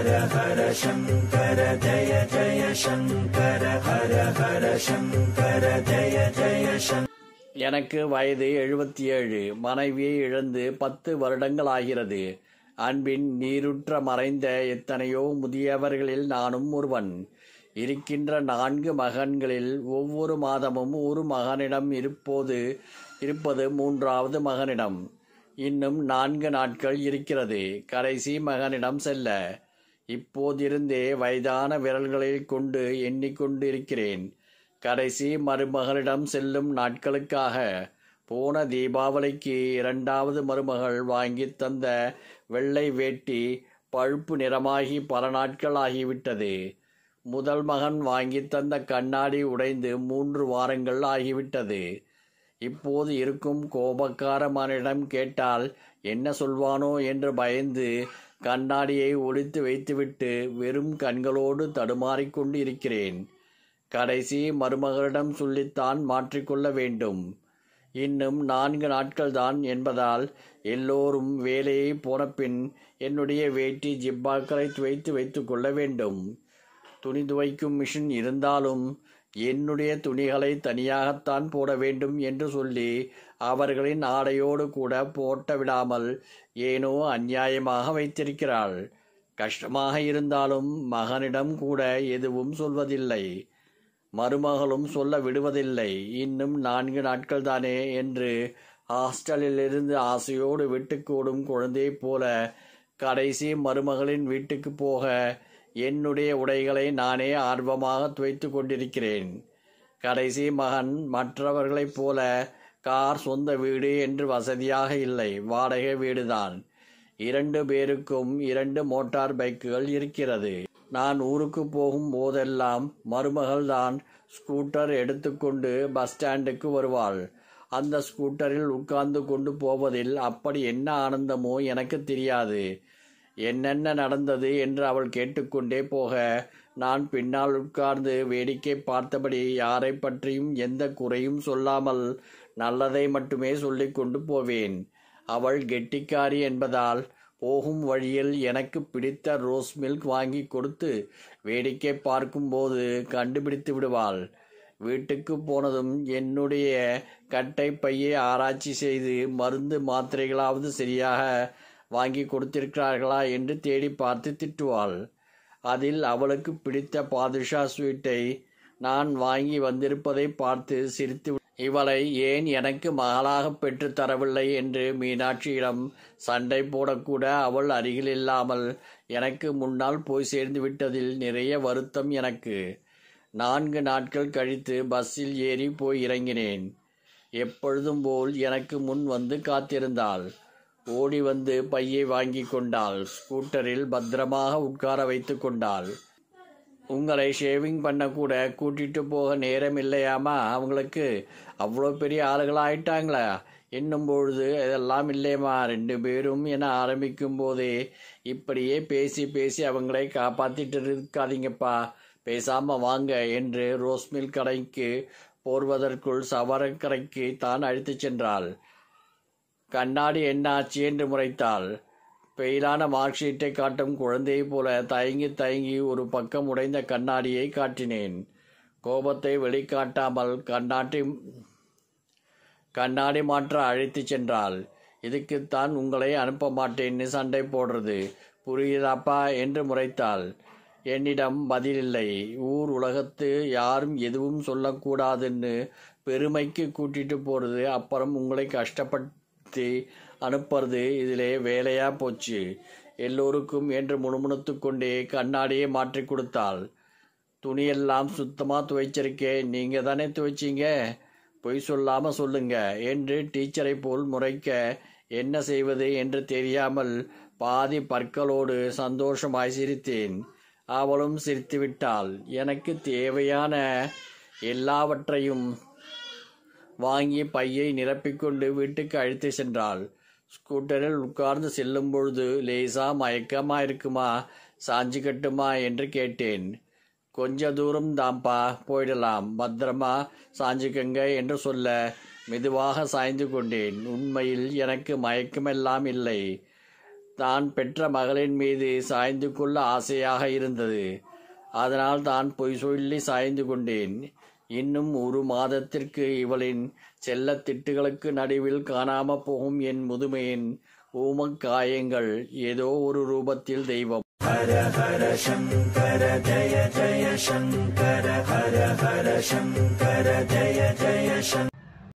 ஹர ஹர சங்கர ஜய ஜய சங்கர ஹர ஹர சங்கர ஜய ஜய எனக்கு வயது எழுபத்தி ஏழு மனைவியை இழந்து பத்து வருடங்கள் ஆகிறது அன்பின் நீருற்ற மறைந்த எத்தனையோ முதியவர்களில் நானும் ஒருவன் இருக்கின்ற நான்கு மகன்களில் ஒவ்வொரு மாதமும் ஒரு மகனிடம் இருப்போது இருப்பது மூன்றாவது மகனிடம் இன்னும் நான்கு நாட்கள் இருக்கிறது கடைசி மகனிடம் செல்ல இப்போதிருந்தே வயதான விரல்களில் கொண்டு எண்ணிக்கொண்டிருக்கிறேன் கடைசி மருமகளிடம் செல்லும் நாட்களுக்காக போன தீபாவளிக்கு இரண்டாவது மருமகள் வாங்கி தந்த வெள்ளை வேட்டி பழுப்பு நிறமாகி பல நாட்கள் ஆகிவிட்டது முதல் மகன் வாங்கி தந்த கண்ணாடி உடைந்து மூன்று வாரங்கள் ஆகிவிட்டது இப்போது இருக்கும் கோபக்கார மனிடம் கேட்டால் என்ன சொல்வானோ என்று பயந்து கண்ணாடியை ஒழித்து வைத்துவிட்டு வெறும் கண்களோடு தடுமாறிக்கொண்டு இருக்கிறேன் கடைசி மருமகளிடம் சொல்லித்தான் மாற்றிக்கொள்ள வேண்டும் இன்னும் நான்கு நாட்கள்தான் என்பதால் எல்லோரும் வேலையை போனபின் என்னுடைய வேட்டி ஜிப்பாக்களை துவைத்து வைத்து கொள்ள வேண்டும் துணி துவைக்கும் மிஷின் இருந்தாலும் என்னுடைய துணிகளை தனியாகத்தான் போட வேண்டும் என்று சொல்லி அவர்களின் ஆடையோடு கூட போட்ட விடாமல் ஏனோ அந்நியாயமாக வைத்திருக்கிறாள் கஷ்டமாக இருந்தாலும் மகனிடம் கூட எதுவும் சொல்வதில்லை மருமகளும் சொல்ல விடுவதில்லை இன்னும் நான்கு நாட்கள் தானே என்று ஹாஸ்டலிலிருந்து ஆசையோடு விட்டுக்கூடும் குழந்தையைப் போல கடைசி மருமகளின் வீட்டுக்கு போக என்னுடைய உடைகளை நானே ஆர்வமாக துவைத்து கொண்டிருக்கிறேன் கடைசி மகன் மற்றவர்களைப் போல கார் சொந்த வீடு என்று வசதியாக இல்லை வாடகை வீடுதான் இரண்டு பேருக்கும் இரண்டு மோட்டார் பைக்குகள் இருக்கிறது நான் ஊருக்கு போகும் போதெல்லாம் மருமகள்தான் ஸ்கூட்டர் எடுத்துக்கொண்டு பஸ் ஸ்டாண்டுக்கு வருவாள் அந்த ஸ்கூட்டரில் உட்கார்ந்து கொண்டு போவதில் அப்படி என்ன ஆனந்தமோ எனக்கு தெரியாது என்னென்ன நடந்தது என்று அவள் கேட்டுக்கொண்டே போக நான் பின்னால் உட்கார்ந்து வேடிக்கை பார்த்தபடி யாரை பற்றியும் எந்த குறையும் சொல்லாமல் நல்லதை மட்டுமே சொல்லி கொண்டு போவேன் அவள் கெட்டிக்காரி என்பதால் போகும் வழியில் எனக்கு பிடித்த ரோஸ் மில்க் வாங்கி கொடுத்து வேடிக்கை பார்க்கும்போது கண்டுபிடித்து விடுவாள் வீட்டுக்கு போனதும் என்னுடைய கட்டை பையை ஆராய்ச்சி செய்து மருந்து மாத்திரைகளாவது சரியாக வாங்கி கொடுத்திருக்கிறார்களா என்று தேடி பார்த்து திட்டுவாள் அதில் அவளுக்கு பிடித்த பாதுஷா ஸ்வீட்டை நான் வாங்கி வந்திருப்பதை பார்த்து சிரித்து இவளை ஏன் எனக்கு மகளாக பெற்று தரவில்லை என்று மீனாட்சியிடம் சண்டை போடக்கூட அவள் அருகில் இல்லாமல் எனக்கு முன்னால் போய் சேர்ந்து விட்டதில் நிறைய வருத்தம் எனக்கு நான்கு நாட்கள் கழித்து பஸ்ஸில் ஏறி போய் இறங்கினேன் எப்பொழுதும் போல் எனக்கு முன் வந்து காத்திருந்தாள் ஓடி வந்து பையை வாங்கி கொண்டாள் ஸ்கூட்டரில் பத்திரமாக உட்கார வைத்து கொண்டாள் உங்களை ஷேவிங் பண்ணக்கூட கூட்டிகிட்டு போக நேரம் இல்லையாமா அவங்களுக்கு அவ்வளோ பெரிய ஆளுகளாக ஆயிட்டாங்களா என்னும் பொழுது இதெல்லாம் இல்லையம்மா ரெண்டு பேரும் என ஆரம்பிக்கும் போதே இப்படியே பேசி பேசி அவங்களை காப்பாற்றிட்டு இருக்காதீங்கப்பா பேசாமல் வாங்க என்று ரோஸ்மில் கடைக்கு போர்வதற்குள் சவரக்கரைக்கு தான் அழைத்து சென்றாள் கண்ணாடி என்னாச்சு என்று முறைத்தாள் பெயிலான மார்க் ஷீட்டை காட்டும் குழந்தையைப் போல தயங்கி தயங்கி ஒரு பக்கம் உடைந்த கண்ணாடியை காட்டினேன் கோபத்தை வெளிக்காட்டாமல் கண்ணாட்டி கண்ணாடி மாற்ற அழைத்து சென்றாள் இதுக்குத்தான் உங்களை அனுப்ப மாட்டேன்னு சண்டை போடுறது புரியுதாப்பா என்று முறைத்தால் என்னிடம் பதிலில்லை ஊர் உலகத்து யாரும் எதுவும் சொல்லக்கூடாதுன்னு பெருமைக்கு கூட்டிட்டு போகிறது அப்புறம் உங்களை கஷ்டப்பட் பயன்படுத்தி அனுப்புறது இதிலே வேலையாக போச்சு எல்லோருக்கும் என்று முணுமுணுத்து கொண்டே கண்ணாடியை மாற்றி கொடுத்தாள் துணியெல்லாம் சுத்தமாக துவைச்சிருக்கேன் நீங்கள் தானே துவைச்சிங்க பொய் சொல்லாமல் சொல்லுங்க என்று டீச்சரை போல் முறைக்க என்ன செய்வது என்று தெரியாமல் பாதி பற்களோடு சந்தோஷமாய் சிரித்தேன் அவளும் சிரித்து விட்டாள் எனக்கு தேவையான எல்லாவற்றையும் வாங்கி பையை நிரப்பிக்கொண்டு வீட்டுக்கு அழைத்து சென்றாள் ஸ்கூட்டரில் உட்கார்ந்து செல்லும் பொழுது லேசா மயக்கமா இருக்குமா சாஞ்சு கட்டுமா என்று கேட்டேன் கொஞ்ச தூரம் தாம்பா போயிடலாம் பத்திரமா சாஞ்சுக்கங்க என்று சொல்ல மெதுவாக சாய்ந்து கொண்டேன் உண்மையில் எனக்கு மயக்கமெல்லாம் இல்லை தான் பெற்ற மகளின் மீது சாய்ந்து கொள்ள ஆசையாக இருந்தது அதனால் தான் பொய் சொல்லி சாய்ந்து கொண்டேன் இன்னும் ஒரு மாதத்திற்கு இவளின் செல்லத்திட்டுகளுக்கு நடுவில் காணாம போகும் என் முதுமையின் ஊமக்காயங்கள் ஏதோ ஒரு ரூபத்தில் தெய்வம் ஹர ஹர சங்கர ஜய ஜய சங்கர ஹர ஹர சங்கர ஜய ஜய சங்கர